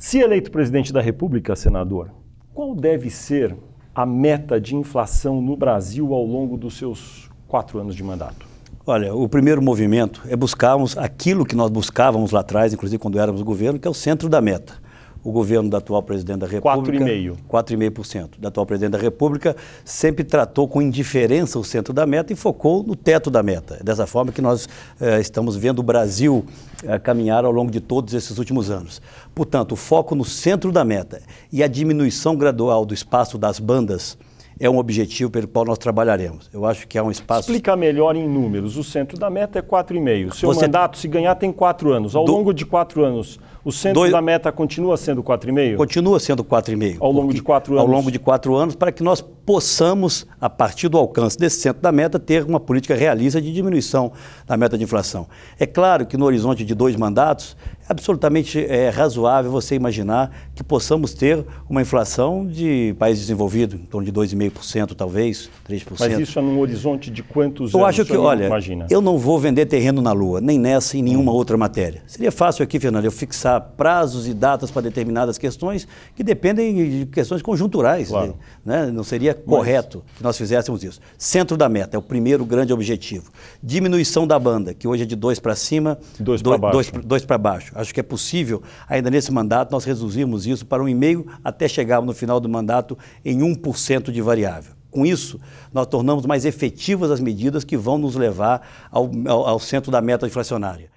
Se eleito presidente da República, senador, qual deve ser a meta de inflação no Brasil ao longo dos seus quatro anos de mandato? Olha, o primeiro movimento é buscarmos aquilo que nós buscávamos lá atrás, inclusive quando éramos governo, que é o centro da meta o governo da atual presidente da República. 4,5%. 4,5% da atual presidente da República sempre tratou com indiferença o centro da meta e focou no teto da meta. É dessa forma que nós eh, estamos vendo o Brasil eh, caminhar ao longo de todos esses últimos anos. Portanto, o foco no centro da meta e a diminuição gradual do espaço das bandas é um objetivo pelo qual nós trabalharemos. Eu acho que há um espaço. Explica melhor em números. O centro da meta é 4,5. seu Você... mandato, se ganhar, tem 4 anos. Ao Do... longo de 4 anos, o centro Do... da meta continua sendo 4,5? Continua sendo 4,5. Ao longo de 4 anos? Ao longo de 4 anos, para que nós possamos, a partir do alcance desse centro da meta, ter uma política realista de diminuição da meta de inflação. É claro que no horizonte de dois mandatos, é absolutamente é, razoável você imaginar que possamos ter uma inflação de país desenvolvido, em torno de 2,5%, talvez, 3%. Mas isso é num horizonte de quantos eu anos? Eu acho que, olha, imagina? eu não vou vender terreno na Lua, nem nessa e em nenhuma hum. outra matéria. Seria fácil aqui, Fernando, eu fixar prazos e datas para determinadas questões que dependem de questões conjunturais. Claro. Né? Não seria correto que nós fizéssemos isso. Centro da meta é o primeiro grande objetivo. Diminuição da banda, que hoje é de dois para cima, dois para baixo. Dois, dois baixo. Acho que é possível, ainda nesse mandato, nós reduzirmos isso para um e meio até chegarmos no final do mandato em 1% de variável. Com isso, nós tornamos mais efetivas as medidas que vão nos levar ao, ao, ao centro da meta inflacionária.